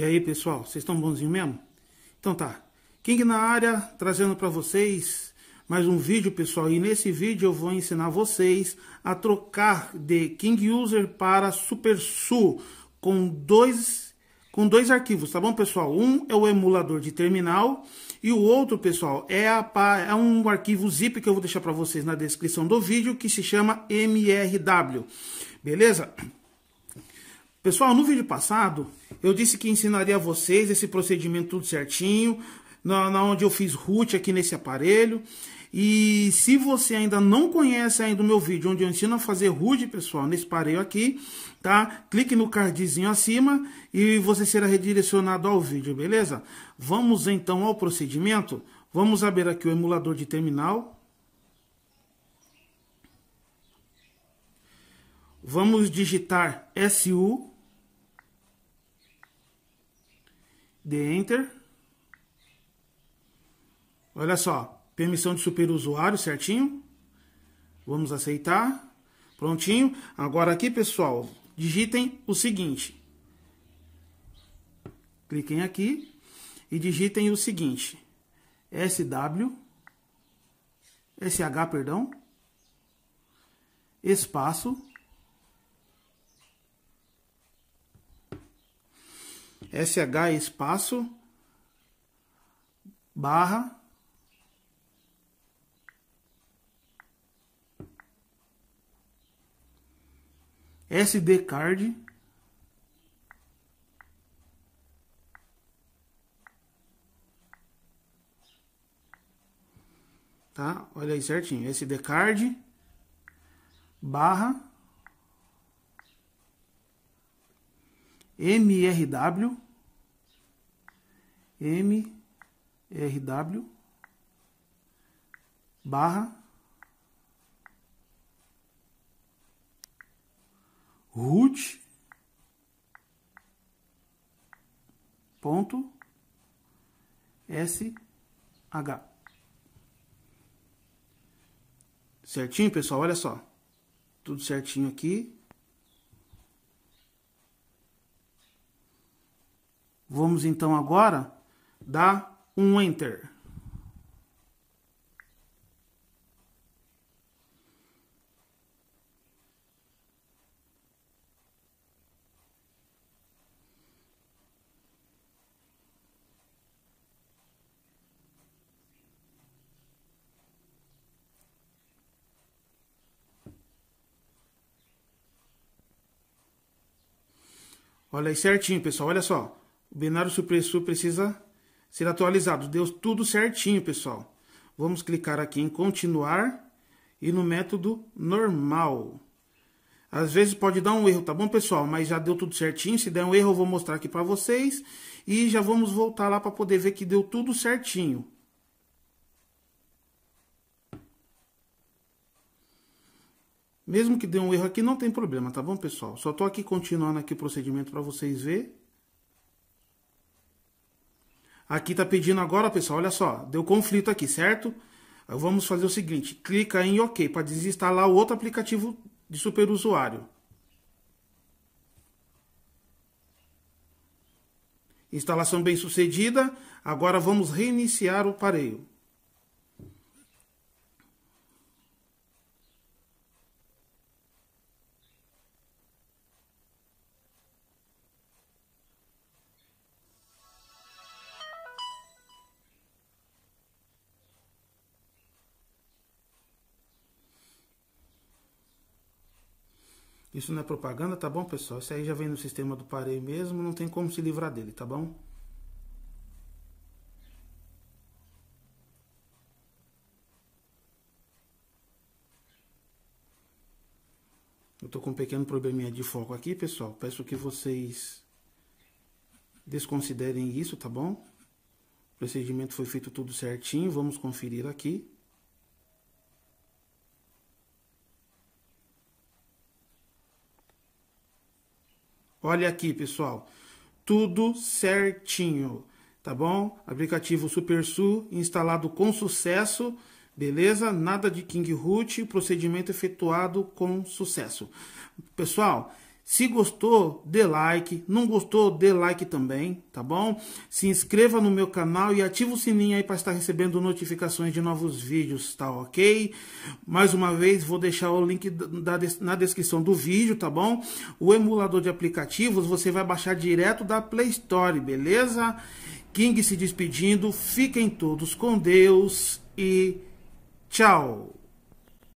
E aí, pessoal, vocês estão bonzinho mesmo? Então tá. King na área, trazendo para vocês mais um vídeo, pessoal. E nesse vídeo eu vou ensinar vocês a trocar de King User para SuperSu com dois com dois arquivos, tá bom, pessoal? Um é o emulador de terminal e o outro, pessoal, é, a, é um arquivo zip que eu vou deixar para vocês na descrição do vídeo que se chama MRW. Beleza? Pessoal, no vídeo passado eu disse que ensinaria a vocês esse procedimento tudo certinho, na, na onde eu fiz root aqui nesse aparelho. E se você ainda não conhece ainda o meu vídeo, onde eu ensino a fazer root, pessoal, nesse aparelho aqui, tá? Clique no cardzinho acima e você será redirecionado ao vídeo, beleza? Vamos então ao procedimento. Vamos abrir aqui o emulador de terminal. Vamos digitar SU dê Enter. Olha só, permissão de super usuário certinho? Vamos aceitar. Prontinho. Agora aqui, pessoal, digitem o seguinte. Cliquem aqui e digitem o seguinte. SW SH, perdão. Espaço SH espaço barra SD card tá? Olha aí certinho, SD card barra MRW mrw barra root ponto sh certinho pessoal olha só tudo certinho aqui vamos então agora dá um Enter. Olha aí certinho, pessoal. Olha só. O binário supressor precisa ser atualizado. Deu tudo certinho, pessoal. Vamos clicar aqui em continuar e no método normal. Às vezes pode dar um erro, tá bom, pessoal? Mas já deu tudo certinho. Se der um erro, eu vou mostrar aqui para vocês. E já vamos voltar lá para poder ver que deu tudo certinho. Mesmo que dê um erro aqui, não tem problema, tá bom, pessoal? Só tô aqui continuando aqui o procedimento para vocês verem. Aqui está pedindo agora, pessoal, olha só, deu conflito aqui, certo? Vamos fazer o seguinte, clica em OK para desinstalar o outro aplicativo de superusuário. Instalação bem sucedida. Agora vamos reiniciar o pareio. Isso não é propaganda, tá bom, pessoal? Isso aí já vem no sistema do Parei mesmo, não tem como se livrar dele, tá bom? Eu tô com um pequeno probleminha de foco aqui, pessoal. Peço que vocês desconsiderem isso, tá bom? O procedimento foi feito tudo certinho, vamos conferir aqui. Olha aqui, pessoal. Tudo certinho, tá bom? Aplicativo SuperSU instalado com sucesso, beleza? Nada de King Root, procedimento efetuado com sucesso. Pessoal, se gostou, dê like. Não gostou, dê like também, tá bom? Se inscreva no meu canal e ative o sininho aí para estar recebendo notificações de novos vídeos, tá ok? Mais uma vez, vou deixar o link da, na descrição do vídeo, tá bom? O emulador de aplicativos você vai baixar direto da Play Store, beleza? King se despedindo. Fiquem todos com Deus e tchau!